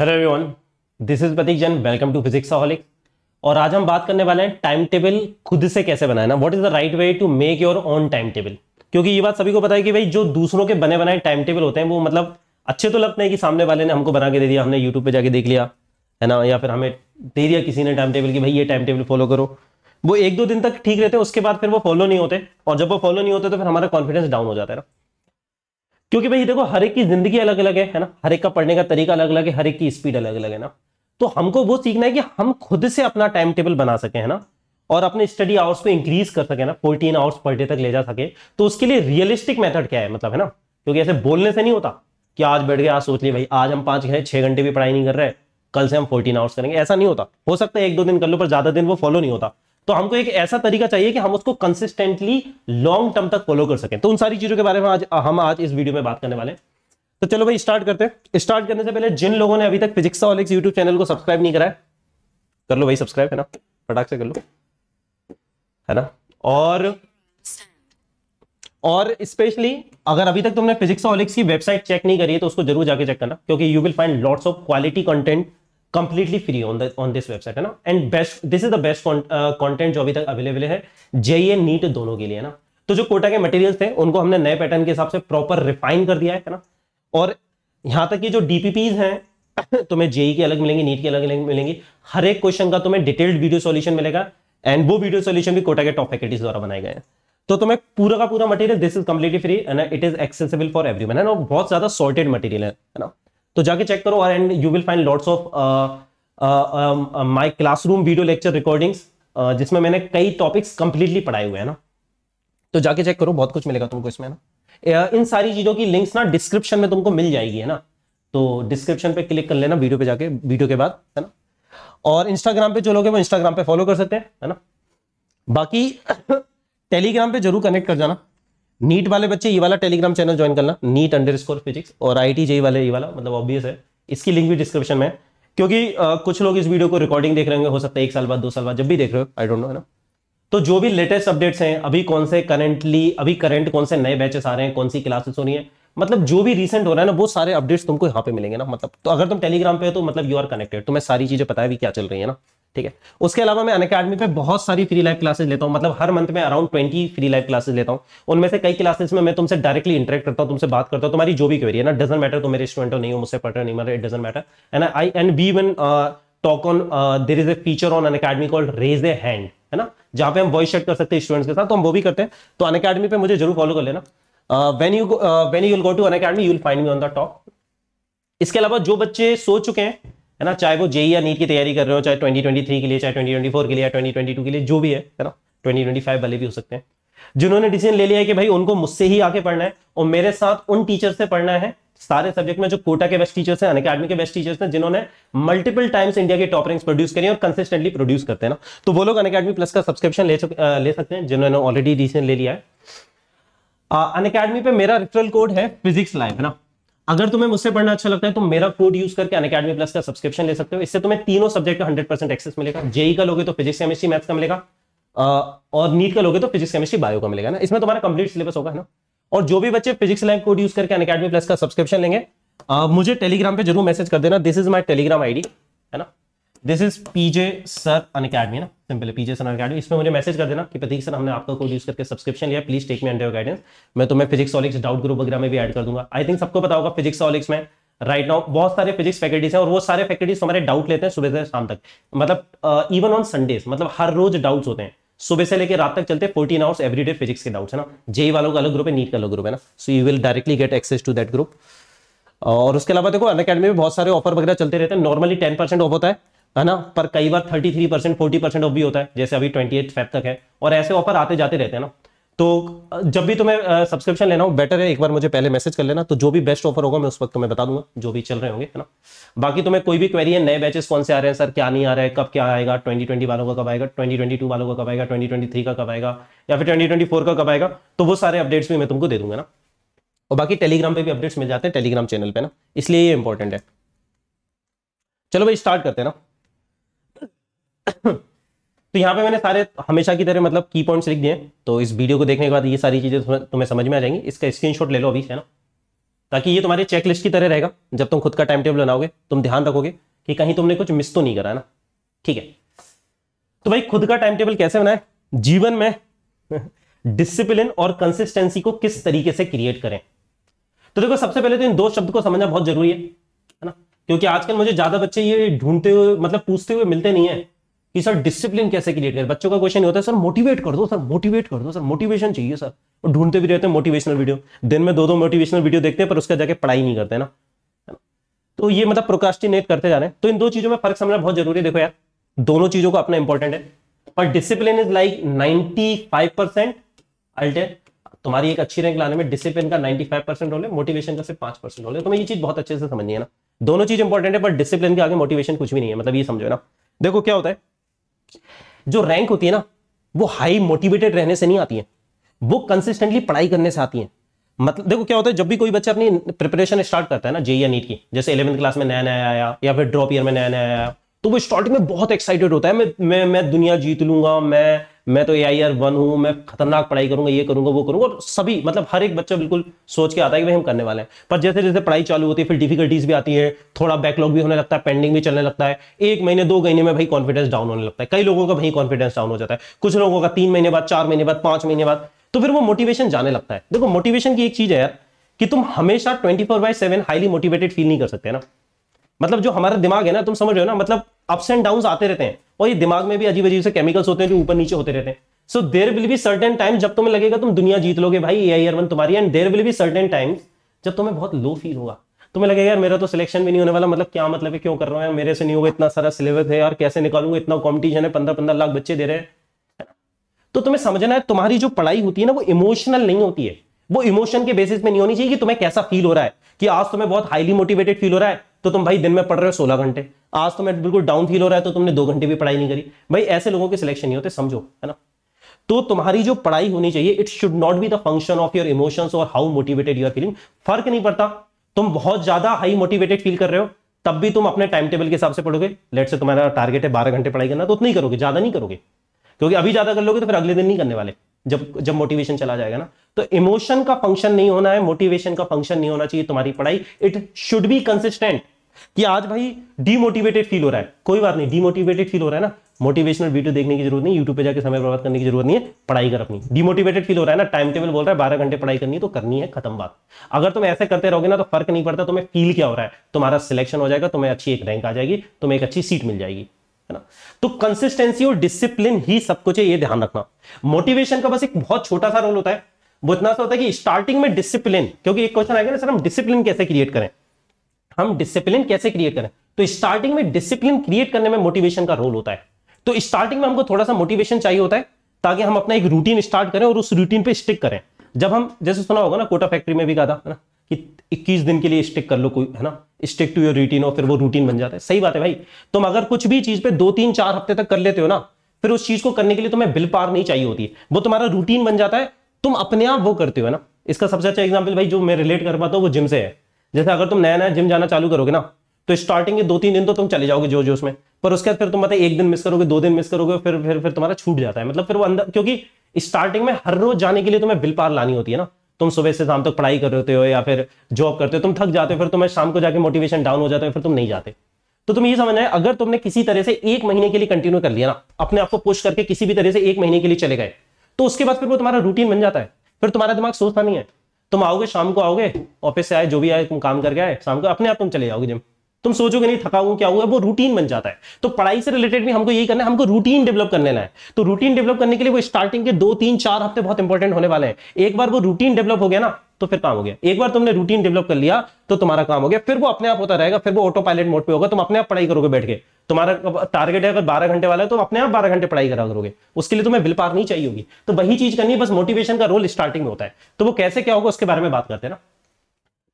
hello everyone this is Prateek Jain welcome to physics हॉलिक और आज हम बात करने वाले हैं टाइम टेबल खुद से कैसे बनाना what is the right way to make your own time table क्योंकि ये बात सभी को पता है कि भाई जो दूसरों के बने बनाए टाइम टेबल होते हैं वो मतलब अच्छे तो लगते हैं कि सामने वाले ने हमको बना के दे दिया हमने यूट्यूब पर जाके देख लिया है ना या फिर हमें दे दिया किसी ने टाइम टेबल कि भाई ये टाइम टेबल फॉलो करो वो एक दो दिन तक ठीक रहते हैं उसके बाद फिर वो फॉलो नहीं होते और जब वो फॉलो नहीं होते तो फिर हमारा कॉन्फिडेंस डाउन हो जाता है ना क्योंकि भाई देखो हर एक की जिंदगी अलग अलग है है ना हर एक का पढ़ने का तरीका अलग अलग है हर एक की स्पीड अलग अलग है ना तो हमको वो सीखना है कि हम खुद से अपना टाइम टेबल बना सके है ना और अपने स्टडी आवर्स को इंक्रीज कर सके ना फोर्टीन आवर्स पर डे तक ले जा सके तो उसके लिए रियलिस्टिक मेथड क्या है मतलब है ना क्योंकि ऐसे बोलने से नहीं होता कि आज बैठ गए आज सोच लिए भाई आज हम पांच घंटे छह घंटे भी पढ़ाई नहीं कर रहे कल से हम फोर्टीन आवर्स करेंगे ऐसा नहीं होता हो सकता है एक दो दिन कर लो पर ज़्यादा दिन वो फॉलो नहीं होता तो हमको एक ऐसा तरीका चाहिए कि हम उसको कंसिस्टेंटली लॉन्ग टर्म तक फॉलो कर सकें तो उन सारी चीजों के बारे में आज हम आज इस वीडियो में बात करने वाले तो चलो भाई स्टार्ट करते हैं स्टार्ट करने से पहले जिन लोगों ने अभी तक फिजिक्स ऑलिक्स यूट्यूब चैनल को सब्सक्राइब नहीं कराया कर लो भाई सब्सक्राइब है ना फटाक से कर लो है ना और और स्पेशली अगर अभी तक तुमने फिजिक्स ऑलिक्स की वेबसाइट चेक नहीं करी है तो उसको जरूर जाके चेक करना क्योंकि you will find lots of quality content completely free on on this website है ना and best this is the best content जो अभी तक अवेलेबल है जेई नीट दोनों के लिए ना तो जो कोटा के मटेरियल्स थे उनको हमने नए पैटर्न के हिसाब से प्रॉपर रिफाइन कर दिया है ना और यहां तक कि जो डीपीपीज हैं तुम्हें जेई e के अलग मिलेंगे नीट के अलग मिलेंगे हर एक क्वेश्चन का तुम्हें डिटेल्ड वीडियो सॉल्यूशन मिलेगा एंड वो वीडियो सॉल्यूशन भी कोटा के टॉप फैकल्टीज द्वारा बनाए गए हैं तो तुम्हें पूरा का पूरा material this is completely free and it is accessible for everyone है ना बहुत ज्यादा सॉर्टेड मटेरियल है ना तो जाके चेक करो and you will find lots of my classroom video lecture recordings जिसमें मैंने कई टॉपिक्स कंप्लीटली पढ़ाए हुए हैं ना तो जाके चेक करो बहुत कुछ मिलेगा तुमको इसमें ना इन सारी चीज़ों की लिंक्स ना डिस्क्रिप्शन में तुमको मिल जाएगी है ना तो डिस्क्रिप्शन पे क्लिक कर लेना वीडियो पे जाके वीडियो के बाद है ना और इंस्टाग्राम पे जो लोग हैं वो इंस्टाग्राम पे फॉलो कर सकते हैं है ना बाकी टेलीग्राम पे जरूर कनेक्ट कर जाना नीट वाले बच्चे ये वाला टेलीग्राम चैनल ज्वाइन करना नीट अंडर स्कोर फिजिक्स और आई टी वाले ये वाला मतलब ऑब्वियस है इसकी लिंक भी डिस्क्रिप्शन में है क्योंकि आ, कुछ लोग इस वीडियो को रिकॉर्डिंग देख रहे होंगे हो सकता है एक साल बाद दो साल बाद जब भी देख रहे हो आई डोंट नो है ना तो जो भी लेटेस्ट अपडेट्स हैं अभी कौन से करेंटली अभी करंट कौन से नए बैचेस आ रहे हैं कौन सी क्लासेस हो रही है मतलब जो भी रिसेंट हो रहा है ना वो सारे अपडेट्स तुमको यहाँ पे मिलेंगे ना मतलब तो अगर तुम टेलीग्राम पे हो तो मतलब यू आर कनेक्टेड तुम्हें सारी चीजें पता है भी क्या चल रही है ना ठीक है उसके अलावा मैं अन अकेडमी पे बहुत सारी फ्री लाइव क्लासेस लेता हूँ मतलब हर मंथ में around twenty free live classes लेता हूँ उनमें से कई क्लासेस में मैं तुमसे डायरेक्टली इंटरेक्ट करता हूँ तुमसे बात करता हूँ तुम्हारी जो भी क्वेरी है ना डजन मैटर तुम मेरे स्टूडेंट हो नहीं हो मुझसे पढ़ रहे नहीं मेरे doesn't matter and I and be one talk on there is a feature on Unacademy called raise a hand है ना जहां पे हम वॉइस चेट कर सकते हैं स्टूडेंट्स के साथ तो हम वो भी करते हैं तो अन अकेडमी पे मुझे जरूर फॉलो कर लेना when you when you go to Unacademy you will find me on the talk इसके अलावा जो बच्चे सो चुके हैं है ना चाहे वो जे या नीट की तैयारी कर रहे हो चाहे 2023 के लिए चाहे 2024 के लिए या 2022 के लिए जो भी है है ना 2025 वाले भी हो सकते हैं जिन्होंने डिसीजन ले लिया है कि भाई उनको मुझसे ही आके पढ़ना है और मेरे साथ उन टीचर से पढ़ना है सारे सब्जेक्ट में जो कोटा के बेस्ट टीचर्स हैं अकेडमी के बेस्ट टीचर्स हैं जिन्होंने मल्टीपल टाइम्स इंडिया के टॉप रैंक्स प्रोड्यूस करी और कंसिस्टेंटली प्रोड्यूस करते हैं ना तो वो लोग अनकेडमी प्लस का सब्सक्रिप्शन ले, ले सकते हैं जिन्होंने ऑलरेडी डिसीजन ले लिया है अनकेडमी पे मेरा रेफरल कोड है फिजिक्स लाइव है ना अगर तुम्हें मुझसे पढ़ना अच्छा लगता है तो मेरा कोड यूज करके अन अकेडमी प्लस का सब्सक्रिप्शन ले सकते हो इससे तुम्हें तीनों सब्जेक्ट का हंड्रेड परसेंट एक्सेस मिलेगा जेई e का लोगे तो फिजिक्स केमिस्ट्री मैथ्स का मिलेगा और नीट का लोगे तो फिजिक्स केमिस्ट्री बायो का मिलेगा ना इसमें तुम्हारा कंप्लीट सिलेबस होगा ना और जो भी बच्चे फिजिक्स लैब कोड यूज करके अन अकेडमी प्लस का सब्सक्रिप्शन लेंगे मुझे टेलीग्राम पर जरूर मैसेज कर देना this is my Telegram I है ना this is PJ sir Unacademy ना सिंपल है पीजे सर अकेडमी इसमें मुझे मैसेज कर देना कि प्रतीक सर हमने आपका कोड यूज करके सब्सक्रिप्शन लिया please take me under guidance मैं तुम्हें फिजिक्स ऑलिक्स डाउट ग्रुप वगैरह में भी ऐड कर दूंगा आई थिंक सबको पता होगा फिजिक्स ऑलिक्स में राइट right नाउ बहुत सारे फिजिक्स फैकल्टीज हैं और वो सारे फैकल्टीज हमारे डाउट लेते हैं सुबह से शाम तक मतलब इवन ऑन संडेज मतलब हर रोज डाउट्स होते हैं सुबह से लेकर रात तक चलते फोर्टीन आवर्स एवरीडे फिजिक्स के डाउट्स है ना जे वालों का अलग ग्रुप है नीट का अलग ग्रुप है ना so you will directly get access to that group और उसके अलावा देखो अन अकेडमी में बहुत सारे ऑफर वगैरह चलते रहते हैं नॉर्मली टेन परसेंट ऑफ होता है है ना पर कई बार 33 परसेंट फोर्टी परसेंट ऑफ भी होता है जैसे अभी ट्वेंटी एट तक है और ऐसे ऑफर आते जाते रहते हैं ना तो जब भी तुम्हें सब्सक्रिप्शन लेना हो बेटर है एक बार मुझे पहले मैसेज कर लेना तो जो भी बेस्ट ऑफर होगा मैं उस वक्त तुम्हें बता दूंगा जो भी चल रहे होंगे है ना बाकी तुम्हें कोई भी क्वेरी है नए बैचेस कौन से आ रहे हैं सर क्या नहीं आ रहा है कब क्या आएगा ट्वेंटी वालों का कब आएगा टू वालों का कब आएगा थ्री का कब आएगा या फिर फोर का कब आएगा तो वो सारे अपडेट्स भी मैं तुमको दे दूंगा ना और बाकी टेलीग्राम पे भी अपडेट्स मिल जाते हैं टेलीग्राम चैनल पे ना इसलिए ये इंपॉर्टेंट है चलो भाई स्टार्ट करते हैं ना तो यहाँ पे मैंने सारे हमेशा की तरह मतलब की पॉइंट्स लिख दिए तो इस वीडियो को देखने के बाद ये सारी चीज़ें तुम्हें समझ में आ जाएंगी इसका स्क्रीनशॉट ले लो अभी है ना ताकि ये तुम्हारी चेक लिस्ट की तरह रहेगा जब तुम खुद का टाइम टेबल बनाओगे तुम ध्यान रखोगे कि कहीं तुमने कुछ मिस तो नहीं करा ना ठीक है तो भाई खुद का टाइम टेबल कैसे बनाए जीवन में डिसिप्लिन और कंसिस्टेंसी को किस तरीके से क्रिएट करें तो देखो सबसे पहले तो इन दो शब्द को समझना बहुत जरूरी है ना क्योंकि आजकल मुझे ज्यादा बच्चे ये ढूंढते हुए मतलब पूछते हुए मिलते नहीं है कि सर डिसिप्लिन कैसे क्रिएट करें बच्चों का क्वेश्चन होता है सर मोटिवेट कर दो सर मोटिवेट कर दो सर मोटिवेशन चाहिए सर और ढूंढते भी रहते हैं मोटिवेशनल वीडियो दिन में दो दो मोटिवेशनल वीडियो देखते हैं पर उसका जाके पढ़ाई नहीं करते ना तो ये मतलब प्रोकास्टिनेट करते जा रहे हैं तो इन दो चीजों में फर्क समझना बहुत जरूरी है देखो यार दोनों चीजों को अपना इंपॉर्टेंट है पर discipline is like ninety five percent अल्टे तुम्हारी एक अच्छी रैंक लाने में डिसिप्लिन का 95 परसेंट रोल है मोटिवेशन का सिर्फ पांच परसेंट रोल है तुम्हें ये चीज बहुत अच्छे से समझनी है ना दोनों चीज इंपॉर्टेंट है पर डिसिप्लिन के आगे मोटिवेशन कुछ भी नहीं है मतलब ये समझो ना देखो क्या होता है जो रैंक होती है ना वो हाई मोटिवेटेड रहने से नहीं आती है वो कंसिस्टेंटली पढ़ाई करने से आती है मतलब देखो क्या होता है जब भी कोई बच्चा अपनी प्रिपरेशन स्टार्ट करता है ना जे या नीट की जैसे इलेवंथ क्लास में नया नया आया या फिर ड्रॉप ईयर में नया नया आया तो वो स्टार्टिंग में बहुत एक्साइटेड होता है मैं मैं मैं दुनिया जीत लूंगा मैं मैं तो ए आई आर वन हूं मैं खतरनाक पढ़ाई करूंगा ये करूंगा वो करूंगा और सभी मतलब हर एक बच्चा बिल्कुल सोच के आता है कि भाई हम करने वाले हैं पर जैसे जैसे पढ़ाई चालू होती है फिर डिफिकल्टीज भी आती है थोड़ा बैकलॉग भी होने लगता है पेंडिंग भी चलने लगता है एक महीने दो महीने में भाई कॉन्फिडेंस डाउन होने लगता है कई लोगों का भाई कॉन्फिडेंस डाउन हो जाता है कुछ लोगों का तीन महीने बाद चार महीने बाद पांच महीने बाद तो फिर वो मोटिवेशन जाने लगता है देखो मोटिवेशन की एक चीज है यार कि तुम हमेशा twenty four by seven highly motivated feel नहीं कर सकते ना मतलब जो हमारा दिमाग है ना तुम समझ रहे हो ना मतलब अप्स एंड डाउन आते रहते हैं और ये दिमाग में भी अजीब अजीब से केमिकल्स होते हैं जो ऊपर नीचे होते रहते हैं so there will be certain time जब तुम्हें लगेगा तुम दुनिया जीत लोगे भाई ए आई वन तुम्हारी and there will be certain time जब तुम्हें बहुत लो फील होगा तुम्हें लगेगा यार मेरा तो सिलेक्शन भी नहीं होने वाला मतलब क्या मतलब है क्यों कर रहा हूँ मेरे से नहीं होगा इतना सारा सिलेबस है यार कैसे निकालूंगा इतना कॉम्पिटिशन है पंद्रह पंद्रह लाख बच्चे दे रहे हैं तो तुम्हें समझना है तुम्हारी जो पढ़ाई होती है ना वो इमोशनल नहीं होती है वो इमोशन के बेसिस में नहीं होनी चाहिए कि तुम्हें कैसा फील हो रहा है कि आज तुम्हें बहुत हाईली मोटिवेटेड फील हो रहा है तो तुम भाई दिन में पढ़ रहे हो सोलह घंटे आज तो मैं बिल्कुल डाउन फील हो रहा है तो तुमने दो घंटे भी पढ़ाई नहीं करी भाई ऐसे लोगों के सिलेक्शन नहीं होते समझो है ना तो तुम्हारी जो पढ़ाई होनी चाहिए it should not be the function of your emotions और how motivated you are feeling फर्क नहीं पड़ता तुम बहुत ज्यादा हाई मोटिवेटेड फील कर रहे हो तब भी तुम अपने टाइम टेबल के हिसाब से पढ़ोगे लेट से तुम्हारा टारगेट है बारह घंटे पढ़ाई करना तो उतना ही करोगे ज्यादा नहीं करोगे क्योंकि अभी ज्यादा कर लोगे तो फिर अगले दिन नहीं करने वाले जब जब मोटिवेशन चला जाएगा ना तो इमोशन का फंक्शन नहीं होना है मोटिवेशन का फंक्शन नहीं होना चाहिए तुम्हारी पढ़ाई इट शुड बी कंसिस्टेंट कि आज भाई डीमोटिवेटेड फील हो रहा है कोई बात नहीं डीमोटिवेटेड फील हो रहा है ना मोटिवेशनल वीडियो देखने की जरूरत नहीं यूट्यूब पे जाकर समय बर्बाद करने की जरूरत नहीं है पढ़ाई कर अपनी डीमोटिवेटेड फील हो रहा है ना टाइम टेबल बोल रहा है बारह घंटे पढ़ाई करनी है तो करनी है खत्म बात अगर तुम ऐसे करते रहोगे ना तो फर्क नहीं पड़ता तुम्हें फील क्या हो रहा है तुम्हारा सिलेक्शन हो जाएगा तुम्हें अच्छी एक रैंक आ जाएगी तुम्हें एक अच्छी सीट मिल जाएगी है ना तो कंसिस्टेंसी और डिसिप्लिन ही सब कुछ है ये ध्यान रखना मोटिवेशन का बस एक बहुत छोटा सा रोल होता है वो इतना सा होता है कि स्टार्टिंग में डिसिप्लिन क्योंकि एक क्वेश्चन आएगा ना सर हम डिसिप्लिन कैसे क्रिएट करें हम डिसिप्लिन कैसे क्रिएट करें तो स्टार्टिंग में डिसिप्लिन क्रिएट करने में मोटिवेशन का रोल होता है तो स्टार्टिंग में हमको थोड़ा सा मोटिवेशन चाहिए होता है ताकि हम अपना एक रूटीन स्टार्ट करें और उस रूटीन पे स्टिक करें जब हम जैसे सुना होगा ना कोटा फैक्ट्री में भी कहा था है ना कि इक्कीस दिन के लिए स्टिक कर लो कोई है ना स्टिक टू योर रूटीन और फिर वो रूटीन बन जाता है सही बात है भाई तुम अगर कुछ भी चीज पे दो तीन चार हफ्ते तक कर लेते हो ना फिर उस चीज को करने के लिए तुम्हें बिल पार नहीं चाहिए होती वो तुम्हारा रूटीन बन जाता है तुम अपने आप वो करते हो ना इसका सबसे अच्छा एग्जाम्पल भाई जो मैं रिलेट कर पाता हूँ वो जिम से है जैसे अगर तुम नया नया जिम जाना चालू करोगे ना तो स्टार्टिंग के दो तीन दिन तो तुम चले जाओगे जो जोश में पर उसके बाद फिर तुम पता एक दिन मिस करोगे दो दिन मिस करोगे फिर फिर फिर तुम्हारा छूट जाता है मतलब फिर वो अंदर क्योंकि स्टार्टिंग में हर रोज जाने के लिए तुम्हें बिल पार लानी होती है ना तुम सुबह से शाम तक तो पढ़ाई करते हो या फिर जॉब करते हो तुम थक जाते हो फिर तुम्हें शाम को जाके मोटिवेशन डाउन हो जाता है फिर तुम नहीं जाते तो तुम ये समझना है अगर तुमने किसी तरह से एक महीने के लिए कंटिन्यू कर लिया ना अपने आप को पुश करके किसी भी तरह से एक महीने के लिए चले गए तो उसके बाद फिर वो तुम्हारा रूटीन बन जाता है फिर तुम्हारा दिमाग सोचता नहीं है तुम आओगे शाम को आओगे ऑफिस से आए जो भी आए तुम काम करके आए शाम को अपने आप तुम चले जाओगे जिम तुम सोचोगे नहीं थका हुआ क्या हुआ वो रूटीन बन जाता है तो पढ़ाई से रिलेटेड भी हमको यही करना है हमको रूटीन डेवलप करने लेना है तो रूटीन डेवलप करने के लिए वो स्टार्टिंग के दो तीन चार हफ्ते बहुत इंपॉर्टेंट होने वाले हैं एक बार वो रूटीन डेवलप हो गया ना तो फिर काम हो गया एक बार तुमने रूटीन डेवलप कर लिया तो तुम्हारा काम हो गया फिर वो अपने आप होता रहेगा फिर वो ऑटो पायलट मोड पे होगा तुम अपने आप पढ़ाई करोगे बैठ के तुम्हारा टारगेट है अगर बारह घंटे वाला है तो अपने आप बारह घंटे पढ़ाई करा करोगे उसके लिए तुम्हें विल पार नहीं चाहिए होगी तो वही चीज करनी है बस मोटिवेशन का रोल स्टार्टिंग में होता है तो वो कैसे क्या होगा उसके बारे में बात करते हैं ना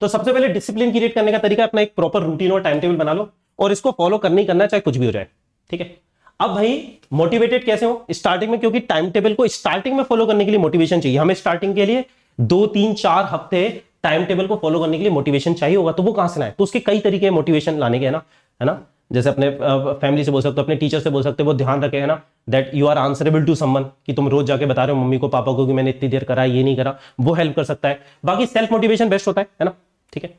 तो सबसे पहले डिसिप्लिन क्रिएट करने का तरीका अपना एक प्रॉपर रूटीन और टाइम टेबल बना लो और इसको फॉलो ही करना चाहे कुछ भी हो जाए ठीक है अब भाई मोटिवेटेड कैसे हो स्टार्टिंग में क्योंकि टाइम टेबल को स्टार्टिंग में फॉलो करने के लिए मोटिवेशन चाहिए हमें स्टार्टिंग के लिए दो तीन चार हफ्ते टाइम टेबल को फॉलो करने के लिए मोटिवेशन चाहिए होगा तो वो कहां से लाए तो उसके कई तरीके हैं मोटिवेशन लाने के है ना है ना जैसे अपने फैमिली से बोल सकते हो अपने टीचर से बोल सकते हो वो ध्यान रखे है ना that you are answerable to someone कि तुम रोज जाके बता रहे हो मम्मी को पापा को कि मैंने इतनी देर करा ये नहीं करा वो हेल्प कर सकता है बाकी सेल्फ मोटिवेशन बेस्ट होता है है ना ठीक है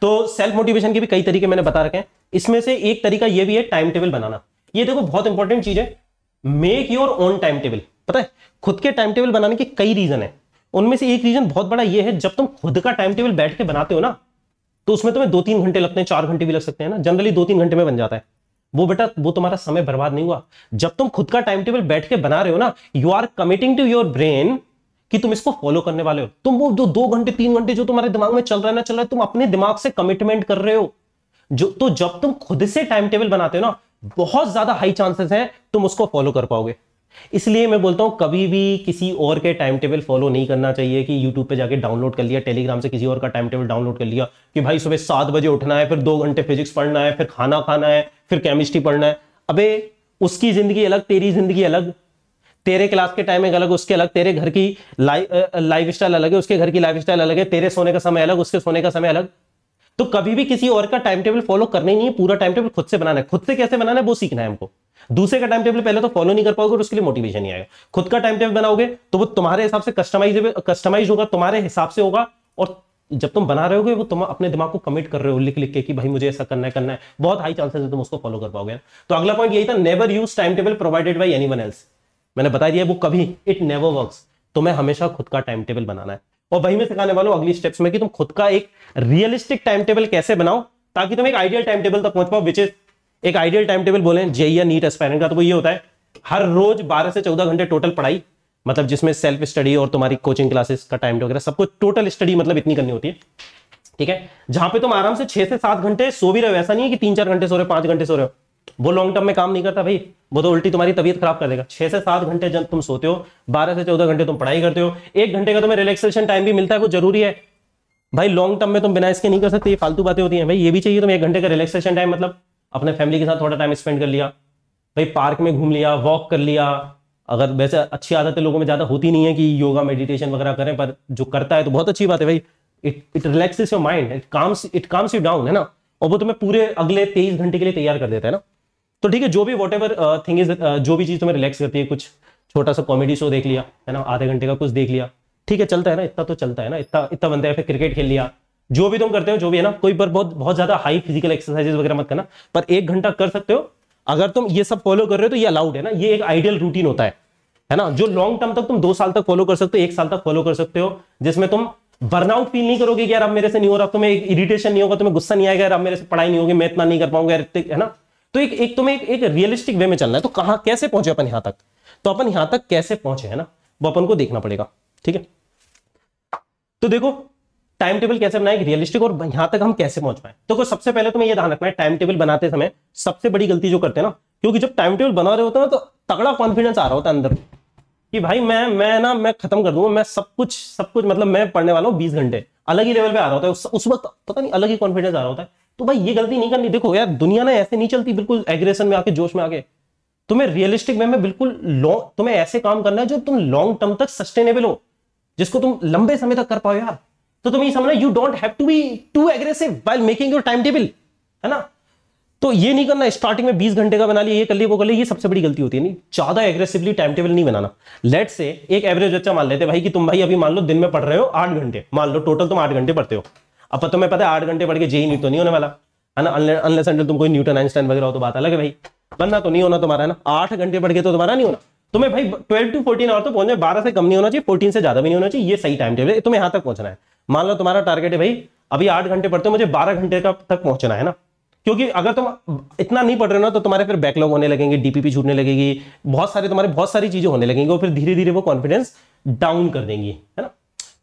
तो सेल्फ मोटिवेशन के भी कई तरीके मैंने बता रखे हैं इसमें से एक तरीका यह भी है टाइम टेबल बनाना ये देखो बहुत इंपॉर्टेंट चीज है make your own time table पता है खुद के टाइम टेबल बनाने के कई रीजन है उनमें से एक रीजन बहुत बड़ा ये है जब तुम खुद का टाइम टेबल बैठ के बनाते हो ना तो उसमें तुम्हें दो तीन घंटे लगते हैं चार घंटे भी लग सकते हैं ना जनरली दो तीन घंटे में बन जाता है वो बेटा वो तुम्हारा समय बर्बाद नहीं हुआ जब तुम खुद का टाइम टेबल बैठ के बना रहे हो ना you are committing to your brain कि तुम इसको फॉलो करने वाले हो तुम वो जो दो घंटे तीन घंटे जो तुम्हारे दिमाग में चल रहा है ना चल रहा है तुम अपने दिमाग से कमिटमेंट कर रहे हो जो तो जब तुम खुद से टाइम टेबल बनाते हो ना बहुत ज्यादा हाई चांसेस हैं तुम उसको फॉलो कर पाओगे इसलिए मैं बोलता हूँ कभी भी किसी और के टाइम टेबल फॉलो नहीं करना चाहिए कि यूट्यूब पे जाके डाउनलोड कर लिया टेलीग्राम से किसी और का टाइम टेबल डाउनलोड कर लिया कि भाई सुबह सात बजे उठना है फिर दो घंटे फिजिक्स पढ़ना है फिर खाना खाना है फिर केमिस्ट्री पढ़ना है अबे उसकी जिंदगी अलग तेरी जिंदगी अलग तेरे क्लास के टाइम अलग उसके अलग तेरे घर की लाइफ स्टाइल अलग है उसके घर की लाइफ स्टाइल अलग है तेरे सोने का समय अलग उसके सोने का समय अलग तो कभी भी किसी और का टाइम टेबल फॉलो करना ही नहीं है पूरा टाइम टेबल खुद से बनाना है खुद से कैसे बनाना है वो सीखना है हमको दूसरे का टाइम टेबल पहले तो फॉलो नहीं कर पाओगे और उसके लिए मोटिवेशन नहीं आएगा खुद का टाइम टेबल बनाओगे तो वो तुम्हारे हिसाब से कस्टमाइज कस्टमाइज होगा तुम्हारे हिसाब से होगा और जब तुम बना रहे हो वो तुम अपने दिमाग को कमिट कर रहे हो लिख लिख के कि भाई मुझे ऐसा करना है करना है बहुत हाई चांसेस है तुम उसको फॉलो कर पाओगे तो अगला पॉइंट यही था never use time table provided by any else मैंने बता दिया वो कभी इट नेवर वर्क तुम्हें हमेशा खुद का टाइम टेबल बनाना है और वही मैं सिखाने वाला हूं अगली स्टेप्स में कि तुम खुद का एक रियलिस्टिक टाइम टेबल कैसे बनाओ ताकि तुम एक आइडियल टाइम टेबल तक पहुंच पाओ विच इज एक आइडियल टाइम टेबल बोले जे या नीट एस्पायरेंट का तो वो ये होता है हर रोज बारह से चौदह घंटे टोटल पढ़ाई मतलब जिसमें सेल्फ स्टडी और तुम्हारी कोचिंग क्लासेस का टाइम वगैरह सबको टोटल स्टडी मतलब इतनी करनी होती है ठीक है जहां पे तुम आराम से छह से सात घंटे सो भी रहे हो ऐसा नहीं है कि तीन चार घंटे सो रहे हो पांच घंटे सो रहे हो वो लॉन्ग टर्म में काम नहीं करता भाई वो तो उल्टी तुम्हारी तबियत खराब कर देगा छह से सात घंटे जब तुम सोते हो बारह से चौदह घंटे तुम पढ़ाई करते हो एक घंटे का तुम्हें रिलैक्सेशन टाइम भी मिलता है वो जरूरी है भाई लॉन्ग टर्म में तुम बिना इसके नहीं कर सकते ये फालतू बातें होती हैं भाई ये भी चाहिए तुम एक घंटे का रिलेक्सेशन टाइम मतलब अपने फैमिली के साथ थोड़ा टाइम स्पेंड कर लिया भाई पार्क में घूम लिया वॉक कर लिया अगर वैसे अच्छी आदतें लोगों में ज़्यादा होती नहीं है कि योगा मेडिटेशन वगैरह करें पर जो करता है तो बहुत अच्छी बात है भाई it it your mind it calms it calms you down है ना और वो तुम्हें पूरे अगले तेईस घंटे के लिए तैयार कर देता है ना तो ठीक है जो भी वॉट एवर थिंग इज जो भी चीज़ तुम्हें रिलैक्स करती है कुछ छोटा सा कॉमेडी शो देख लिया है ना आधे घंटे का कुछ देख लिया ठीक है चलता है ना इतना तो चलता है ना इतना इतना बनता है फिर क्रिकेट खेल लिया जो भी तुम करते हो जो भी है ना कोई पर बहुत बहुत ज्यादा हाई फिजिकल एक्सरसाइजेस वगैरह मत करना पर एक घंटा कर सकते हो अगर तुम ये सब फॉलो कर रहे हो तो ये अलाउड है ना ये एक आइडियल रूटीन होता है है ना जो लॉन्ग टर्म तक तुम दो साल तक फॉलो कर सकते हो एक साल तक फॉलो कर सकते हो जिसमें तुम बर्नआउट फील नहीं करोगे कि यार अब मेरे से नहीं हो रहा तुम्हें एक इरिटेशन नहीं होगा तुम्हें गुस्सा नहीं आएगा यार अब मेरे से पढ़ाई नहीं होगी मैं इतना नहीं कर पाऊंगा यार है ना तो एक एक तुम्हें एक, एक रियलिस्टिक वे में चलना है तो कहां कैसे पहुंचे अपन यहां तक तो अपन यहां तक कैसे पहुंचे है ना वो अपन को देखना पड़ेगा ठीक है तो देखो टाइम टेबल कैसे बनाए रियलिस्टिक और यहां तक हम कैसे पहुंच पाए तो सबसे पहले तो मैं ये ध्यान रखना है टाइम टेबल बनाते समय सबसे बड़ी गलती जो करते हैं ना क्योंकि जब टाइम टेबल बना रहे होते ना तो तगड़ा कॉन्फिडेंस आ रहा होता है अंदर कि भाई मैं मैं ना मैं खत्म कर दूंगा मैं सब कुछ सब कुछ मतलब मैं पढ़ने वाला हूँ बीस घंटे अलग ही लेवल पे आ रहा होता है उस, उस वक्त पता नहीं अलग ही कॉन्फिडेंस आ रहा होता है तो भाई ये गलती नहीं करनी देखो यार दुनिया ना ऐसे नहीं चलती बिल्कुल एग्रेशन में आके जोश में आके तुम्हें रियलिस्टिक वे में बिल्कुल लॉन्ग तुम्हें ऐसे काम करना है जो तुम लॉन्ग टर्म तक सस्टेनेबल हो जिसको तुम लंबे समय तक कर पाओ यार तो तुम्हें समझना you don't have to be too aggressive while making your time table है ना तो ये नहीं करना स्टार्टिंग में 20 घंटे का बना लिया ये कर लिया वो कर लिया ये सबसे बड़ी गलती होती है नहीं ज्यादा एग्रेसिवली टाइम टेबल नहीं बनाना लेट से एक एवरेज बच्चा मान लेते भाई कि तुम भाई अभी मान लो दिन में पढ़ रहे हो आठ घंटे मान लो टोटल तुम आठ घंटे पढ़ते हो अब तो तुम्हें पता है आठ घंटे पढ़ के जेई नहीं e e तो नहीं होने वाला है ना अनलेस अंडल तुम कोई न्यूटन आइंस्टाइन वगैरह हो तो बात अलग है भाई बनना तो नहीं होना तुम्हारा ना आठ घंटे पढ़ के तो तुम्हारा नहीं होना तुम्हें भाई ट्वेल्व टू फोर्टीन आवर तो पहुंचना बारह से कम नहीं होना चाहिए फोर्टीन से ज्यादा भी नहीं होना चाहिए ये सही टाइम टेबल तुम्हें यहां तक पहुंचना है मान लो तुम्हारा टारगेट है भाई अभी आठ घंटे पढ़ते हो मुझे बारह घंटे का तक पहुंचना है ना क्योंकि अगर तुम इतना नहीं पढ़ रहे हो ना तो तुम्हारे फिर बैकलॉग होने लगेंगे डीपीपी छूटने लगेगी बहुत सारे तुम्हारे बहुत सारी चीजें होने लगेंगी और फिर धीरे धीरे वो कॉन्फिडेंस डाउन कर देंगी है ना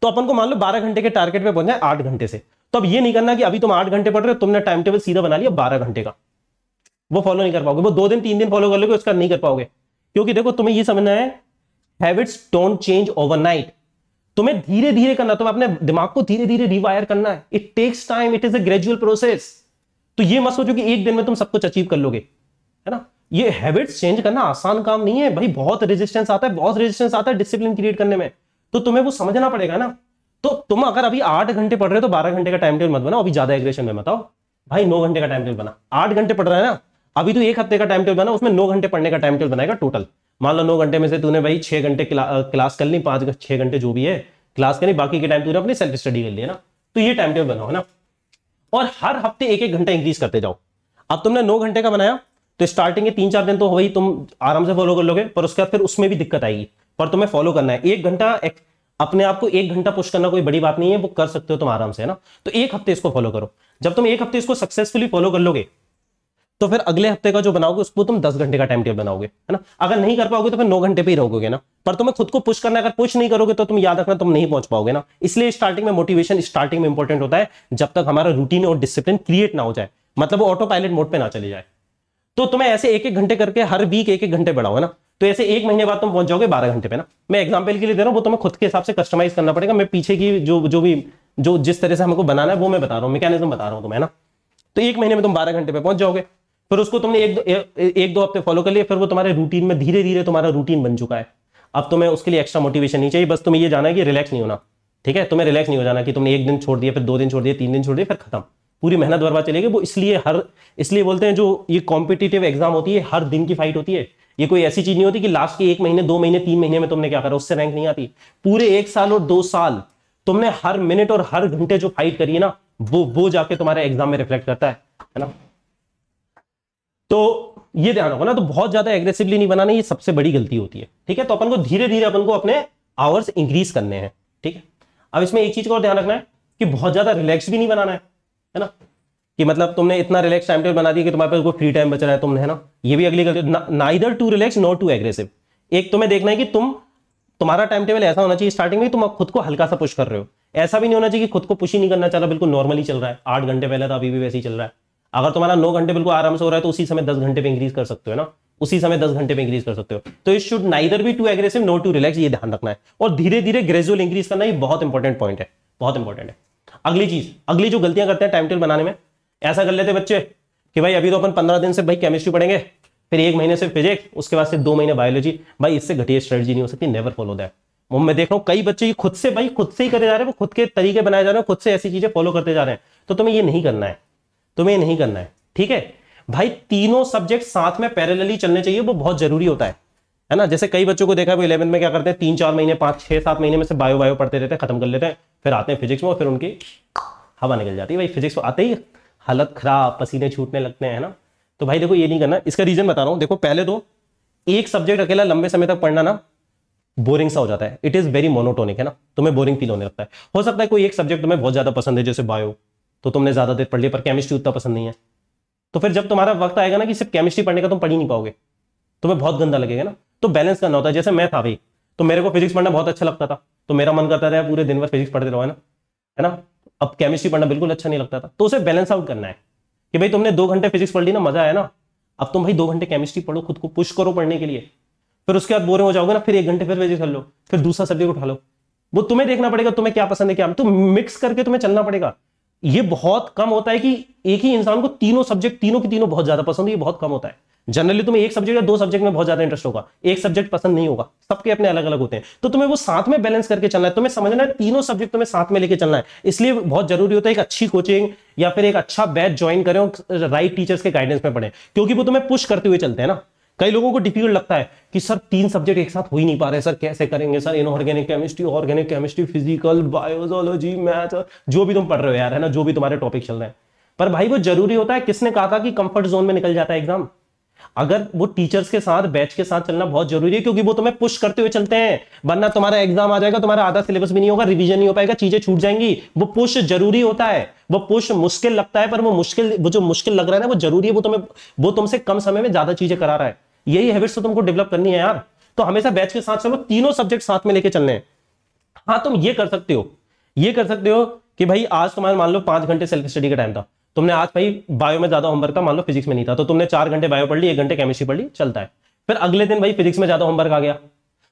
तो अपन को मान लो बारह घंटे के टारगेट पहुंचना है आठ घंटे से तो अब ये नहीं करना कि अभी तुम आठ घंटे पढ़ रहे हो तुमने टाइम टेबल सीधा बना लिया बारह घंटे का वो फॉलो नहीं कर पाओगे वो दो दिन तीन दिन फॉलो कर लोगे उसका नहीं कर पाओगे क्योंकि देखो तुम्हें ये समझना है हैबिट्स डोंट चेंज ओवरनाइट तुम्हें धीरे धीरे करना तुम्हें अपने दिमाग को धीरे धीरे रिवायर करना है it takes time it is a gradual process तो ये मत सोचो कि एक दिन में तुम सब कुछ अचीव कर लोगे है ना ये हैबिट्स चेंज करना आसान काम नहीं है भाई बहुत रेजिस्टेंस आता है बहुत रेजिस्टेंस आता है डिसिप्लिन क्रिएट करने में तो तुम्हें वो समझना पड़ेगा ना तो तुम अगर अभी आठ घंटे पढ़ रहे हो तो बारह घंटे का टाइम टेबल मत बनाओ अभी ज्यादा एग्रेशन में बताओ भाई नौ घंटे का टाइम टेबल बना आठ घंटे पढ़ रहे हैं ना अभी तो एक हफ्ते का टाइम टेबल बना उसमें नौ घंटे पढ़ने का टाइम टेबल बनाएगा टोटल मान लो नौ घंटे में से तूने भाई छः घंटे क्ला, क्लास कर ली पाँच छः घंटे जो भी है क्लास करनी बाकी के टाइम तूने अपनी सेल्फ स्टडी कर लिया ना तो ये टाइम टेबल बनाओ है ना और हर हफ्ते एक एक घंटा इंक्रीज करते जाओ अब तुमने नौ घंटे का बनाया तो स्टार्टिंग के तीन चार दिन तो वही तुम आराम से फॉलो कर लोगे पर उसके बाद फिर उसमें भी दिक्कत आएगी पर तुम्हें फॉलो करना है एक घंटा अपने आप को एक घंटा पुश करना कोई बड़ी बात नहीं है वो कर सकते हो तुम आराम से है ना तो एक हफ्ते इसको फॉलो करो जब तुम एक हफ्ते इसको सक्सेसफुली फॉलो कर लोगे तो फिर अगले हफ्ते का जो बनाओगे उसको तुम दस घंटे का टाइम टेबल बनाओगे है ना अगर नहीं कर पाओगे तो फिर नौ घंटे पे ही रहोगे ना पर तुम्हें खुद को पुश करना अगर पुश नहीं करोगे तो तुम याद रखना तुम नहीं पहुंच पाओगे ना इसलिए स्टार्टिंग में मोटिवेशन स्टार्टिंग में इंपॉर्टेंट होता है जब तक हमारा रूटीन और डिसिप्लिन क्रिएट ना हो जाए मतलब वो ऑटो पायलट मोड पर ना चले जाए तो तुम्हें ऐसे एक एक घंटे करके हर वीक एक एक घंटे बढ़ाओ है ना तो ऐसे एक महीने बाद तुम पहुंच जाओगे बारह घंटे पे ना मैं एग्जाम्पल के लिए दे रहा हूँ वो तुम्हें खुद के हिसाब से कस्टमाइज करना पड़ेगा मैं पीछे की जो जो भी जो जिस तरह से हमको बनाना है वो मैं बता रहा हूँ मैकेनिज्म बता रहा हूँ तुम्हें ना तो एक महीने में तुम बारह घंटे पे पहुंच जाओगे फिर उसको तुमने एक दो एक दो हफ्ते फॉलो कर लिया फिर वो तुम्हारे रूटीन में धीरे धीरे तुम्हारा रूटीन बन चुका है अब तुम्हें उसके लिए एक्स्ट्रा मोटिवेशन नहीं चाहिए बस तुम्हें ये जाना है कि रिलैक्स नहीं होना ठीक है तुम्हें रिलैक्स नहीं हो जाना कि तुमने एक दिन छोड़ दिया फिर दो दिन छोड़ दिया तीन दिन छोड़ दिया फिर खत्म पूरी मेहनत बर्बाद चलेगी वो इसलिए हर इसलिए बोलते हैं जो ये कॉम्पिटेटिव एग्जाम होती है हर दिन की फाइट होती है ये कोई ऐसी चीज नहीं होती कि लास्ट के एक महीने दो महीने तीन महीने में तुमने क्या करा उससे रैंक नहीं आती पूरे एक साल और दो साल तुमने हर मिनट और हर घंटे जो फाइट करी है ना वो वो जाके तुम्हारे एग्जाम में रिफ्लेक्ट करता है है ना तो ये ध्यान रखो ना तो बहुत ज्यादा एग्रेसिवली नहीं बनाना ये सबसे बड़ी गलती होती है ठीक है तो अपन को धीरे धीरे अपन को अपने आवर्स इंक्रीज करने हैं ठीक है अब इसमें एक चीज को और ध्यान रखना है कि बहुत ज्यादा रिलैक्स भी नहीं बनाना है है ना कि मतलब तुमने इतना रिलैक्स टाइम टेबल बना दिया कि तुम्हारे पास कोई फ्री टाइम बच रहा है तुमने है ना ये भी अगली गलती neither too relax not too aggressive एक तुम्हें देखना है कि तुम तुम्हारा टाइम टेबल ऐसा होना चाहिए स्टार्टिंग में तुम खुद को हल्का सा पुश कर रहे हो ऐसा भी नहीं होना चाहिए कि खुद को पुश ही नहीं करना चाहिए बिल्कुल नॉर्मली चल रहा है आठ घंटे पहले तो अभी भी वैसे ही चल रहा है अगर तुम्हारा नौ घंटे बिल्कुल आराम से हो रहा है तो उसी समय दस घंटे पे इंक्रीज कर सकते हो ना उसी समय दस घंटे पे इंक्रीज कर सकते हो तो इट शुड नाइदर भी too aggressive no too relax ये ध्यान रखना है और धीरे धीरे ग्रेजुअल इंक्रीज करना ये बहुत इंपॉर्टेंट पॉइंट है बहुत इंपॉर्टेंट है अगली चीज अगली जो गलतियां करते हैं टाइम टेबल बनाने में ऐसा कर लेते बच्चे कि भाई अभी तो अपन पंद्रह दिन से भाई केमिस्ट्री पढ़ेंगे फिर एक महीने से फिजिक्स उसके बाद से दो महीने बायोलॉजी भाई इससे घटिया स्ट्रेटजी नहीं हो सकती नेवर फॉलो दैट मैं देख रहा हूँ कई बच्चे खुद से भाई खुद से ही करे जा रहे हैं खुद के तरीके बनाए जा रहे हैं खुद से ऐसी चीजें फॉलो करते जा रहे हैं तो तुम्हें ये नहीं करना है तुम्हें नहीं करना है ठीक है भाई तीनों सब्जेक्ट साथ में पैरेलली चलने चाहिए वो बहुत जरूरी होता है है ना जैसे कई बच्चों को देखा है इलेवन में क्या करते हैं तीन चार महीने पांच छह सात महीने में से बायो बायो पढ़ते रहते हैं खत्म कर लेते हैं फिर आते हैं फिजिक्स में और फिर उनकी हवा निकल जाती है भाई फिजिक्स आते ही हालत खराब पसीने छूटने लगते हैं ना तो भाई देखो ये नहीं करना इसका रीजन बता रहा हूं देखो पहले तो एक सब्जेक्ट अकेला लंबे समय तक पढ़ना ना बोरिंग सा हो जाता है इट इज वेरी मोनोटोनिक है ना तुम्हें बोरिंग फील होने लगता है हो सकता है कोई एक सब्जेक्ट तुम्हें बहुत ज्यादा पसंद है जैसे बायो तो तुमने ज़्यादा देर पढ़ लिया पर केमिस्ट्री उतना पसंद नहीं है तो फिर जब तुम्हारा वक्त आएगा ना कि सिर्फ केमिस्ट्री पढ़ने का तुम पढ़ ही नहीं पाओगे तुम्हें बहुत गंदा लगेगा ना तो बैलेंस करना होता है जैसे मैं था भाई तो मेरे को फिजिक्स पढ़ना बहुत अच्छा लगता था तो मेरा मन करता था पूरे दिन भर फिजिक्स पढ़ते रहो है ना है ना अब केमिस्ट्री पढ़ना बिल्कुल अच्छा नहीं लगता था तो उसे बैलेंस आउट करना है कि भाई तुमने दो घंटे फिजिक्स पढ़ ली ना मजा आया ना अब तुम भाई दो घंटे केमिस्ट्री पढ़ो खुद को पुश करो पढ़ने के लिए फिर उसके बाद बोरे हो जाओगे ना फिर एक घंटे फिर फिजिक्स कर लो फिर दूसरा सब्जेक्ट उठा लो वो तुम्हें देखना पड़ेगा तुम्हें क्या पसंद है क्या तो मिक्स करके तुम्हें चलना पड़ेगा ये बहुत कम होता है कि एक ही इंसान को तीनों सब्जेक्ट तीनों की तीनों बहुत ज्यादा पसंद है ये बहुत कम होता है जनरली तुम्हें एक सब्जेक्ट या दो सब्जेक्ट में बहुत ज्यादा इंटरेस्ट होगा एक सब्जेक्ट पसंद नहीं होगा सबके अपने अलग अलग होते हैं तो तुम्हें वो साथ में बैलेंस करके चलना है तुम्हें समझना है तीनों सब्जेक्ट तुम्हें साथ में लेके चलना है इसलिए बहुत जरूरी होता है एक अच्छी कोचिंग या फिर एक अच्छा बैच ज्वाइन करें राइट टीचर्स के गाइडेंस में पढ़े क्योंकि वो तुम्हें पुश करते हुए चलते हैं ना कई लोगों को डिफिकल्ट लगता है कि सर तीन सब्जेक्ट एक साथ हो ही नहीं पा रहे सर कैसे करेंगे sir inorganic chemistry organic chemistry physical बायोजोलॉजी मैथ जो भी तुम पढ़ रहे हो यार है ना जो भी तुम्हारे टॉपिक चल रहे हैं पर भाई वो जरूरी होता है किसने कहा था कि कंफर्ट जोन में निकल जाता है एग्जाम अगर वो टीचर्स के साथ बैच के साथ चलना बहुत जरूरी है क्योंकि वो तुम्हें पुश करते हुए चलते हैं वरना तुम्हारा एग्जाम आ जाएगा तुम्हारा आधा सिलेबस भी नहीं होगा रिवीजन नहीं हो पाएगा चीजें छूट जाएंगी वो पुश जरूरी होता है वो पुश मुश्किल लगता है पर वो मुश्किल वो जो मुश्किल लग रहा है ना वो जरूरी है वो तुम्हें वो तुमसे कम समय में ज्यादा चीजें करा रहा है यही हैबिट्स तो तुमको डेवलप करनी है यार तो हमेशा बैच के साथ चलो तीनों सब्जेक्ट साथ में लेके चलने हैं हाँ तुम ये कर सकते हो ये कर सकते हो कि भाई आज तुम्हारे मान लो पांच घंटे सेल्फ स्टडी का टाइम था तुमने आज भाई बायो में ज्यादा होमवर्क था मान लो फिजिक्स में नहीं था तो तुमने चार घंटे बायो पढ़ ली एक घंटे केमिस्ट्री पढ़ ली चलता है फिर अगले दिन भाई फिजिक्स में ज्यादा होमवर्क आ गया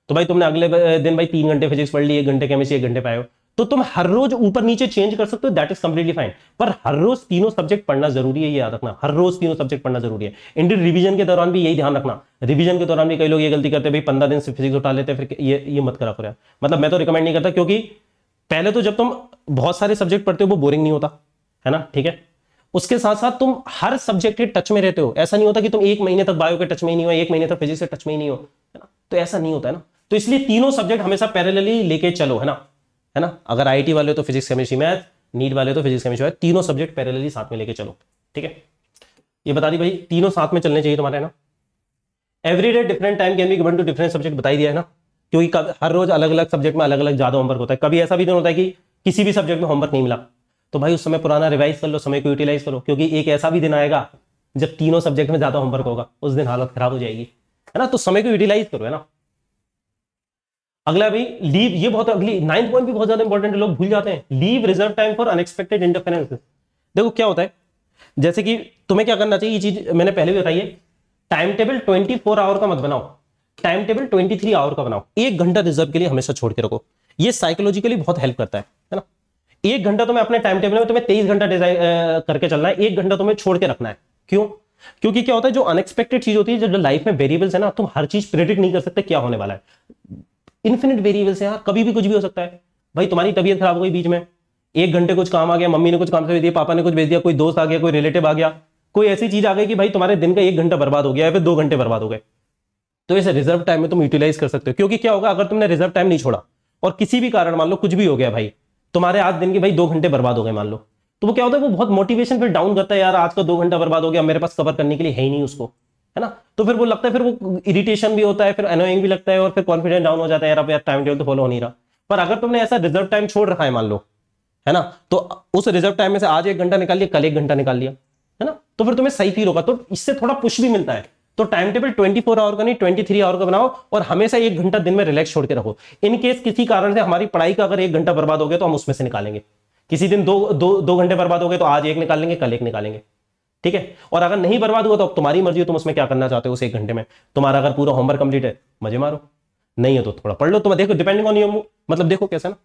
तो भाई तुमने अगले दिन भाई तीन घंटे फिजिक्स पढ़ ली एक घंटे केमिस्ट्री एक घंटे बायो तो तुम हर रोज ऊपर नीचे चेंज कर सकते हो दैट इज कंप्लीटली फाइन पर हर रोज तीनों सब्जेक्ट पढ़ना जरूरी है ये याद रखना हर रोज तीनों सब्जेक्ट पढ़ना जरूरी है इंडियन रिवीजन के दौरान भी यही ध्यान रखना रिवीजन के दौरान भी कई लोग ये गलती करते हैं भाई पंद्रह दिन से फिजिक्स उठा लेते फिर ये ये मत करा करो मतलब मैं तो रिकमेंड नहीं करता क्योंकि पहले तो जब तुम बहुत सारे सब्जेक्ट पढ़ते हो वो बोरिंग नहीं होता है ना ठीक है उसके साथ साथ तुम हर सब्जेक्ट के टच में रहते हो ऐसा नहीं होता कि तुम एक महीने तक बायो के टच में ही नहीं हो एक महीने तक फिजिक्स के टच में ही नहीं हो तो ऐसा नहीं होता है ना तो इसलिए तीनों सब्जेक्ट हमेशा पैरेलली लेके चलो है ना है ना अगर आई वाले तो फिजिक्स केमिस्ट्री मैथ नीट वाले तो फिजिक्स केमिस्ट्री मैथ तीनों सब्जेक्ट पैरेलली साथ में लेके चलो ठीक है ये बता दी भाई तीनों साथ में चलने चाहिए तुम्हारे ना every day different time can be given to different subject बताई दिया है ना क्योंकि हर रोज अलग अलग सब्जेक्ट में अलग अलग ज्यादा होमवर्क होता है कभी ऐसा भी तो नहीं होता है कि किसी भी सब्जेक्ट में होमवर्क नहीं मिला तो भाई उस समय पुराना रिवाइज कर लो समय को यूटिलाइज करो क्योंकि एक ऐसा भी दिन आएगा जब तीनों सब्जेक्ट में ज्यादा होमवर्क होगा उस दिन हालत खराब हो जाएगी है ना तो समय को यूटिलाइज करो है ना अगला भी लीव ये बहुत अगली नाइन्थ पॉइंट भी बहुत ज्यादा इंपॉर्टेंट है लोग भूल जाते हैं leave reserve time for unexpected interference देखो क्या होता है जैसे कि तुम्हें क्या करना चाहिए ये चीज मैंने पहले भी बताई है time table twenty four hour का मत बनाओ time table twenty three hour का बनाओ एक घंटा रिजर्व के लिए हमेशा छोड़ के रखो ये साइकोलॉजिकली बहुत हेल्प करता है है ना एक घंटा तुम्हें अपने टाइम टेबल में तुम्हें तेईस घंटा डिजाइन करके चलना है एक घंटा तुम्हें छोड़ के रखना है क्यों क्योंकि क्या होता है जो अनएक्सपेक्टेड चीज होती है जो लाइफ में वेरिएबल्स है ना तुम हर चीज प्रेडिक्ट नहीं कर सकते क्या होने वाला है इन्फिनिट वेरिएबल्स हैं यार कभी भी कुछ भी हो सकता है भाई तुम्हारी तबीयत खराब हो गई बीच में एक घंटे कुछ काम आ गया मम्मी ने कुछ काम से भेज दिया पापा ने कुछ भेज दिया कोई दोस्त आ गया कोई रिलेटिव आ गया कोई ऐसी चीज आ गई कि भाई तुम्हारे दिन का एक घंटा बर्बाद हो गया या फिर दो घंटे बर्बाद हो गए तो इसे रिजर्व टाइम में तुम यूटिलाइज कर सकते हो क्योंकि क्या होगा अगर तुमने रिजर्व टाइम नहीं छोड़ा और किसी भी कारण मान लो कुछ भी हो गया भाई तुम्हारे आज दिन के भाई दो घंटे बर्बाद हो गए मान लो तो वो क्या होता है वो बहुत मोटिवेशन फिर डाउन करता है यार आज का तो दो घंटा बर्बाद हो गया मेरे पास कवर करने के लिए है ही नहीं उसको है ना तो फिर वो लगता है फिर वो इरिटेशन भी होता है फिर अनोइंग भी लगता है और फिर कॉन्फिडेंस डाउन हो जाता है यार अब यार टाइम टेबल तो फॉलो हो नहीं रहा पर अगर तुमने ऐसा रिजर्व टाइम छोड़ रखा है मान लो है ना तो उस रिजर्व टाइम में से आज एक घंटा निकाल लिया कल एक घंटा निकाल लिया है ना तो फिर तुम्हें सही फील होगा तो इससे थोड़ा पुश भी मिलता है तो टाइम टेबल 24 आवर का नहीं 23 आवर का बनाओ और हमेशा एक घंटा दिन में रिलैक्स छोड़ के रखो इन केस किसी कारण से हमारी पढ़ाई का अगर एक घंटा बर्बाद हो गया तो हम उसमें से निकालेंगे किसी दिन दो दो घंटे बर्बाद हो गए तो आज एक निकालेंगे कल एक निकालेंगे ठीक है और अगर नहीं बर्बाद हुआ तो अब तुम्हारी मर्जी हो तुम उसमें क्या करना चाहते हो उस एक घंटे में तुम्हारा अगर पूरा होमवर्क कंप्लीट है मजे मारो नहीं है तो थोड़ा पढ़ लो तुम्हें देखो डिपेंडिंग ऑन यू मतलब देखो कैसे ना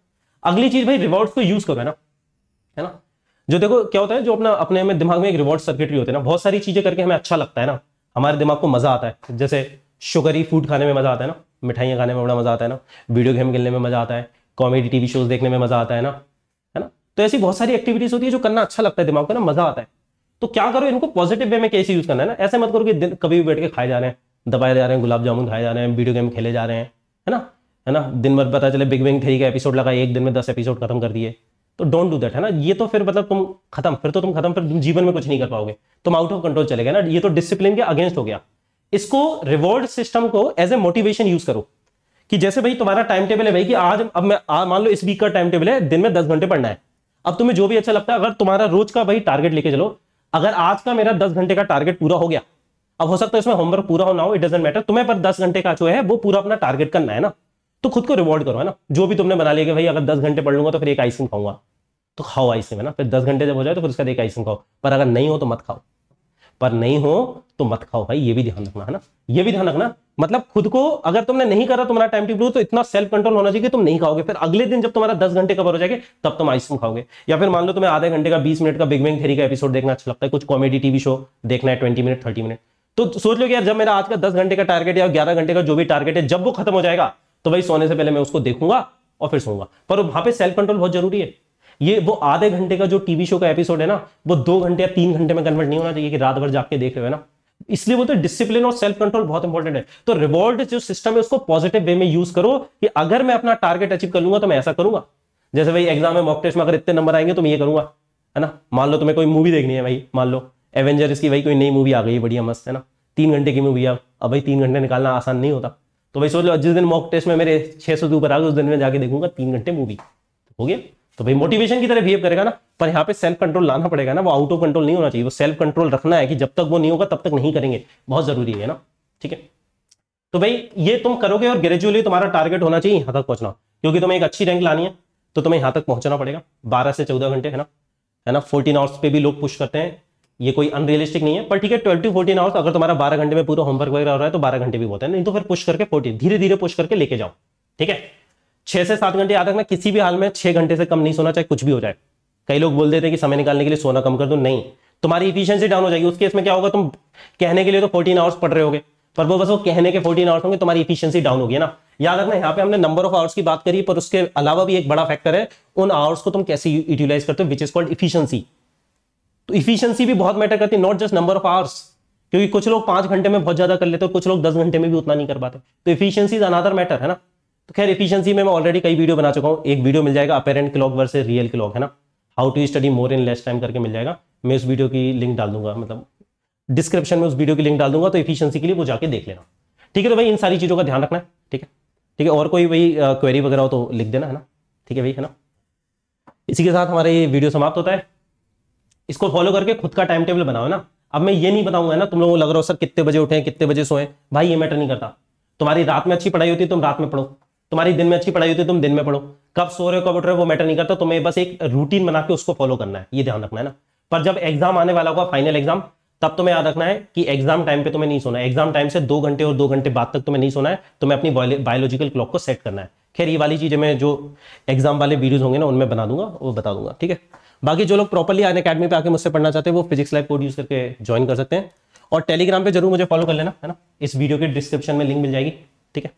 अगली चीज भाई रिवॉर्ड्स को यूज करो है ना है ना जो देखो क्या होता है जो अपना अपने में दिमाग में एक रिवॉर्ड सर्किटरी होते हैं ना बहुत सारी चीजें करके हमें अच्छा लगता है ना हमारे दिमाग को मजा आता है जैसे शुगरी फूड खाने में मजा आता है ना मिठाइयाँ खाने में बड़ा मजा आता है ना वीडियो गेम खेलने में मजा आता है कॉमेडी टीवी शोज देखने में मजा आता है ना है ना तो ऐसी बहुत सारी एक्टिविटीज होती है जो करना अच्छा लगता है दिमाग को ना मजा आता है तो क्या करो इनको पॉजिटिव वे में कैसे यूज करना है ना ऐसे मत करो कि दिन कभी भी बैठ के खाए जा रहे हैं दबाए जा रहे हैं गुलाब जामुन खाए जा रहे हैं वीडियो गेम खेले जा रहे हैं है ना है ना दिन भर पता चले बिग बैंग थ्री का एपिसोड लगा एक दिन में दस एपिसोड खत्म कर दिए तो डोंट डू दैट है ना ये तो फिर मतलब तुम खत्म फिर तो तुम खत्म फिर तुम जीवन में कुछ नहीं कर पाओगे तुम आउट ऑफ कंट्रोल चले गए ना ये तो डिसिप्लिन के अगेंस्ट हो गया इसको रिवॉर्ड सिस्टम को एज ए मोटिवेशन यूज करो कि जैसे भाई तुम्हारा टाइम टेबल है भाई कि आज अब मैं मान लो इस वीक का टाइम टेबल है दिन में दस घंटे पढ़ना है अब तुम्हें जो भी अच्छा लगता है अगर तुम्हारा रोज का भाई टारगेट लेके चलो अगर आज का मेरा दस घंटे का टारगेट पूरा हो गया अब हो सकता है इसमें होमवर्क पूरा ना हो इट डजेंट मैटर तुम्हें पर दस घंटे का जो है वो पूरा अपना टारगेट करना है ना तो खुद को रिवॉर्ड करो है ना जो भी तुमने बना लिया भाई अगर दस घंटे पढ़ लूंगा तो फिर एक आइसक्रीम खाऊंगा तो खाओ आइसक्रीम है ना फिर दस घंटे जब हो जाए तो फिर उसका एक आइसक्रीम खाओ पर अगर नहीं हो तो मत खाओ पर नहीं हो तो मत खाओ भाई ये भी ध्यान रखना है ना ये भी ध्यान रखना मतलब खुद को अगर तुमने नहीं करा तुम्हारा टाइम टेबल तो इतना सेल्फ कंट्रोल होना चाहिए कि तुम नहीं खाओगे फिर अगले दिन जब तुम्हारा दस घंटे कवर हो जाएगा तब तुम आइसक्रीम खाओगे या फिर मान लो तुम्हें आधे घंटे का बीस मिनट का बिग बैंग थेरी का एपिसोड देखना अच्छा लगता है कुछ कॉमेडी टीवी शो देखना है ट्वेंटी मिनट थर्टी मिनट तो सोच लो कि यार जब मेरा आज का दस घंटे का टारगेट या ग्यारह घंटे का जो भी टारगेट है जब वो खत्म हो जाएगा तो भाई सोने से पहले मैं उसको देखूंगा और फिर सोऊंगा पर वहां पर सेल्फ कंट्रोल बहुत जरूरी है ये वो आधे घंटे का जो टीवी शो का एपिसोड है ना वो दो घंटे या तीन घंटे में कन्वर्ट नहीं होना चाहिए कि रात भर जाके देख रहे हो ना इसलिए बोलते हैं डिसिप्लिन और सेल्फ कंट्रोल बहुत इंपॉर्टेंट है तो रिवॉर्ड जो सिस्टम है उसको पॉजिटिव वे में यूज करो कि अगर मैं अपना टारगेट अचीव कर लूंगा तो मैं ऐसा करूंगा जैसे भाई एग्जाम में मॉक टेस्ट में अगर इतने नंबर आएंगे तो मैं ये करूंगा है ना मान लो तुम्हें कोई मूवी देखनी है भाई मान लो एवेंजर की भाई कोई नई मूवी आ गई बढ़िया मस्त है ना तीन घंटे की मूवी अब अब भाई तीन घंटे निकालना आसान नहीं होता तो भाई सोच लो जिस दिन मॉक टेस्ट में मेरे छह सौ दूर ऊपर आ गए उस दिन में जाके देखूंगा तीन घंटे मूवी हो गया तो भाई मोटिवेशन की तरह बिहेव करेगा ना पर यहाँ पे सेल्फ कंट्रोल लाना पड़ेगा ना वो आउट ऑफ कंट्रोल नहीं होना चाहिए वो सेल्फ कंट्रोल रखना है कि जब तक वो नहीं होगा तब तक नहीं करेंगे बहुत जरूरी है ना ठीक है तो भाई ये तुम करोगे और ग्रेजुअली तुम्हारा टारगेट होना चाहिए यहां तक पहुंचना क्योंकि तुम्हें एक अच्छी रैंक लानी है तो तुम्हें यहां तक पहुंचना पड़ेगा बारह से चौदह घंटे है ना है ना फोर्टीन आवर्स पे भी लोग पुश करते हैं ये कोई अनरियलिस्टिक नहीं है पर ठीक है ट्वेल्व टू फोर्टीन आवर्स अगर तुम्हारा बारह घंटे में पूरा होमवर्क वगैरह हो रहा है तो बारह घंटे भी होता है नहीं तो फिर पुश करके फोर्टी धीरे धीरे पुश करके लेके जाओ ठीक है छह से सात घंटे याद रखना किसी भी हाल में छह घंटे से कम नहीं सोना चाहे कुछ भी हो जाए कई लोग बोल देते हैं कि समय निकालने के लिए सोना कम कर दो नहीं तुम्हारी इफिशियंसी डाउन हो जाएगी उसके इसमें क्या होगा तुम कहने के लिए तो फोर्टीन आवर्स पढ़ रहे होगे पर वो बस वो कहने के फोर्टीन आवर्स होंगे तुम्हारी इफिशियंसी डाउन होगी ना याद रखना यहाँ पे हमने नंबर ऑफ आवर्स की बात करी पर उसके अलावा भी एक बड़ा फैक्टर है उन आवर्स को तुम कैसे यूटिलाइज करते हो विच इज कॉल्ड इफिशियंसी तो इफिशियंसी भी बहुत मैटर करती है not just number of hours क्योंकि कुछ लोग पांच घंटे में बहुत ज्यादा कर लेते हैं कुछ लोग दस घंटे में भी उतना नहीं कर पाते तो इफिशियंसी इज अनादर मैटर है ना तो खैर इफिशियंसी में मैं ऑलरेडी कई वीडियो बना चुका हूँ एक वीडियो मिल जाएगा apparent clock versus real clock है ना how to study more in less time करके मिल जाएगा मैं उस वीडियो की लिंक डाल दूंगा मतलब डिस्क्रिप्शन में उस वीडियो की लिंक डाल दूंगा तो इफिशियंसी के लिए वो जाके देख लेना ठीक है तो भाई इन सारी चीज़ों का ध्यान रखना है ठीक है ठीक है और कोई भाई क्वेरी वगैरह हो तो लिख देना है ना ठीक है भाई है ना इसी के साथ हमारा ये वीडियो समाप्त होता है इसको फॉलो करके खुद का टाइम टेबल बनाओ ना अब मैं ये नहीं बताऊंगा ना तुम लोगों को लग रहा हो सर कितने बजे उठे कितने बजे सोए भाई ये मैटर नहीं करता तुम्हारी रात में अच्छी पढ़ाई होती है तुम रात में पढ़ो तुम्हारी दिन में अच्छी पढ़ाई होती है तुम दिन में पढ़ो कब सो रहे हो कब उठ रहे हो वो मैटर नहीं करता तो तुम्हें बस एक रूटीन बना के उसको फॉलो करना है ये ध्यान रखना है ना पर जब एग्जाम आने वाला होगा फाइनल एग्जाम तब तुम्हें याद रखना है कि एग्जाम टाइम पे तुम्हें नहीं सोना है एग्जाम टाइम से दो घंटे और दो घंटे बाद तक तुम्हें नहीं सोना है तुम्हें अपनी बायोलॉजिकल क्लॉक को सेट करना है खैर ये वाली चीजें मैं जो एग्जाम वाले वीडियोज होंगे ना उनमें बना दूंगा वो बता दूंगा ठीक है बाकी जो लोग प्रॉपरली अन अकेडमी पे आके मुझसे पढ़ना चाहते हैं वो फिजिक्स लाइव कोड यूज करके ज्वाइन कर सकते हैं और टेलीग्राम पर जरूर मुझे फॉलो कर लेना है ना इस वीडियो के डिस्क्रिप्शन में लिंक मिल जाएगी ठीक है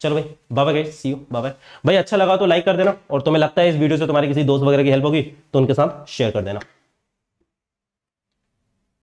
चलो भाई बाबा गई सी यू बाबा भाई अच्छा लगा तो लाइक कर देना और तुम्हें लगता है इस वीडियो से तुम्हारे किसी दोस्त वगैरह की हेल्प होगी तो उनके साथ शेयर कर देना